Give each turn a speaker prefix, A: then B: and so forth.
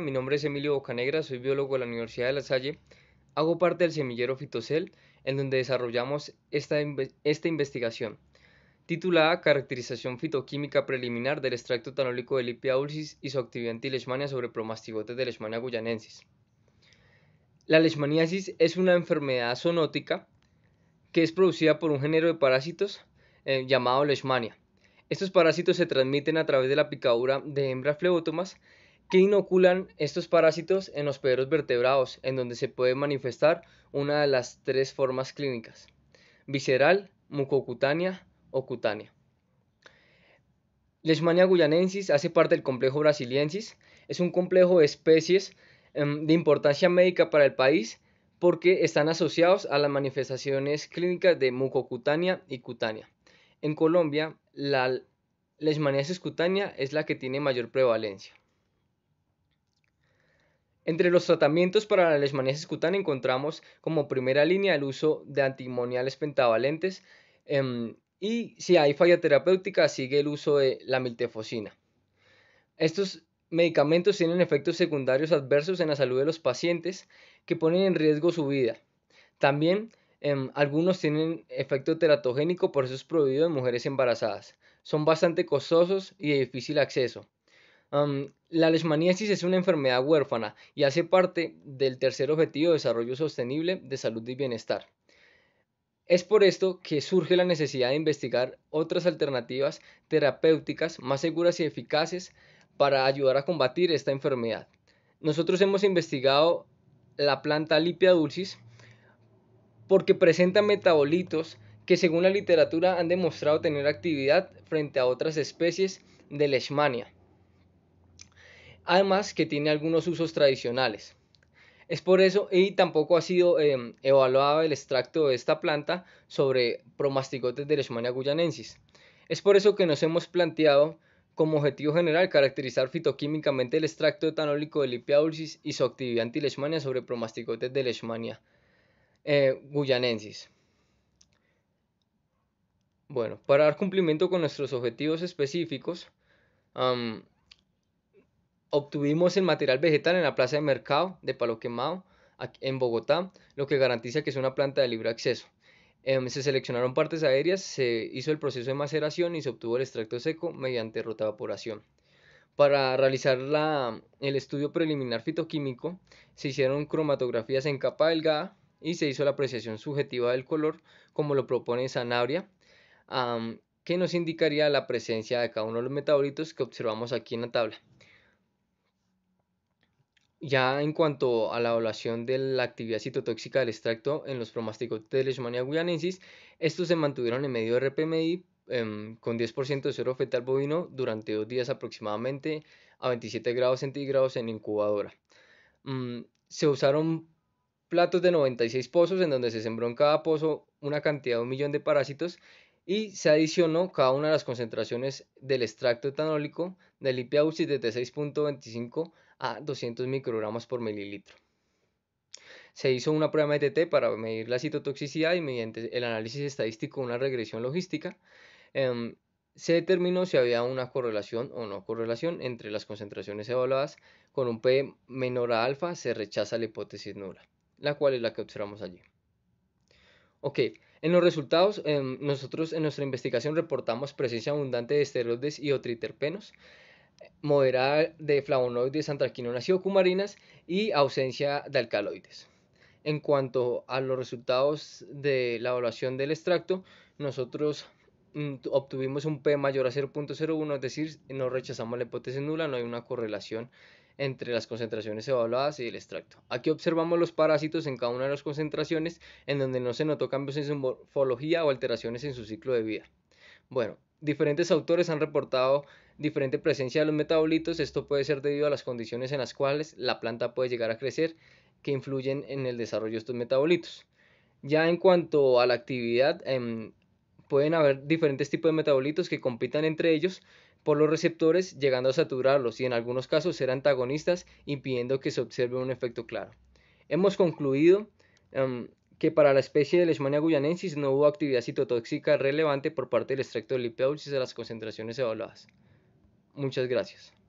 A: mi nombre es Emilio Bocanegra, soy biólogo de la Universidad de La Salle. Hago parte del semillero Fitocel, en donde desarrollamos esta, investigación, titulada Caracterización fitoquímica preliminar del extracto tanólico de Lipia ulcis y su actividad anti sobre promastigotes de Leishmania guyanensis. La leishmaniasis es una enfermedad zoonótica que es producida por un género de parásitos eh, llamado leishmania. Estos parásitos se transmiten a través de la picadura de hembras flebótomas que inoculan estos parásitos en los vertebrados, en donde se puede manifestar una de las tres formas clínicas, visceral, mucocutánea o cutánea. Lesmania guyanensis hace parte del complejo brasiliensis, es un complejo de especies em, de importancia médica para el país porque están asociados a las manifestaciones clínicas de mucocutánea y cutánea. En Colombia, la leishmaniasis cutánea es la que tiene mayor prevalencia. Entre los tratamientos para la leishmaniasis cutánea encontramos como primera línea el uso de antimoniales pentavalentes em, y si hay falla terapéutica sigue el uso de la miltefosina. Estos medicamentos tienen efectos secundarios adversos en la salud de los pacientes que ponen en riesgo su vida. También em, algunos tienen efecto teratogénico, por eso es prohibido en mujeres embarazadas. Son bastante costosos y de difícil acceso la leishmaniasis es una enfermedad huérfana y hace parte del tercer objetivo de desarrollo sostenible de salud y bienestar. Es por esto que surge la necesidad de investigar otras alternativas terapéuticas más seguras y eficaces para ayudar a combatir esta enfermedad. Nosotros hemos investigado la planta Lipia dulcis porque presenta metabolitos que según la literatura han demostrado tener actividad frente a otras especies de leishmania además que tiene algunos usos tradicionales. Es por eso y tampoco ha sido em, evaluado el extracto de esta planta sobre promastigotes de Leishmania guyanensis. Es por eso que nos hemos planteado como objetivo general caracterizar fitoquímicamente el extracto etanólico de Lipia y su actividad anti sobre promastigotes de Leishmania eh, guyanensis. Bueno, para dar cumplimiento con nuestros objetivos específicos, Obtuvimos el material vegetal en la plaza de mercado de Paloquemao, en Bogotá, lo que garantiza que es una planta de libre acceso. Em, se seleccionaron partes aéreas, se hizo el proceso de maceración y se obtuvo el extracto seco mediante rotavaporación. Para realizar la, el estudio preliminar fitoquímico, se hicieron cromatografías en capa delgada y se hizo la apreciación subjetiva del color, como lo propone Sanabria, que nos indicaría la presencia de cada uno de los metabolitos que observamos aquí en la tabla. Ya en cuanto a la evaluación de la actividad citotóxica del extracto en los promásticos de Leishmania guyanensis, estos se mantuvieron en medio de RPMI em, con 10% de suero fetal bovino durante dos días aproximadamente a 27 grados centígrados en incubadora. Mm, se usaron platos de 96 pozos en donde se sembró en cada pozo una cantidad de un millón de parásitos y se adicionó cada una de las concentraciones del extracto etanólico del Lipiausis de 6.25 a 200 microgramos por mililitro. Se hizo una prueba MTT para medir la citotoxicidad y mediante el análisis estadístico una regresión logística em, se determinó si había una correlación o no correlación entre las concentraciones evaluadas con un P menor a alfa se rechaza la hipótesis nula, la cual es la que observamos allí. Ok, en los resultados, em, nosotros en nuestra investigación reportamos presencia abundante de esteroides y otriterpenos, moderada de flavonoides, antraquinonas y ocumarinas y ausencia de alcaloides. En cuanto a los resultados de la evaluación del extracto, nosotros mm, obtuvimos un P mayor a 0.01, es decir, no rechazamos la hipótesis nula, no hay una correlación entre las concentraciones evaluadas y el extracto. Aquí observamos los parásitos en cada una de las concentraciones en donde no se notó cambios en su morfología o alteraciones en su ciclo de vida. Bueno, diferentes autores han reportado diferente presencia de los metabolitos. Esto puede ser debido a las condiciones en las cuales la planta puede llegar a crecer que influyen en el desarrollo de estos metabolitos. Ya en cuanto a la actividad, em, pueden haber diferentes tipos de metabolitos que compitan entre ellos, por los receptores, llegando a saturarlos y en algunos casos ser antagonistas, impidiendo que se observe un efecto claro. Hemos concluido em, que para la especie de Leishmania guyanensis no hubo actividad citotóxica relevante por parte del extracto de lipeusis a las concentraciones evaluadas. Muchas gracias.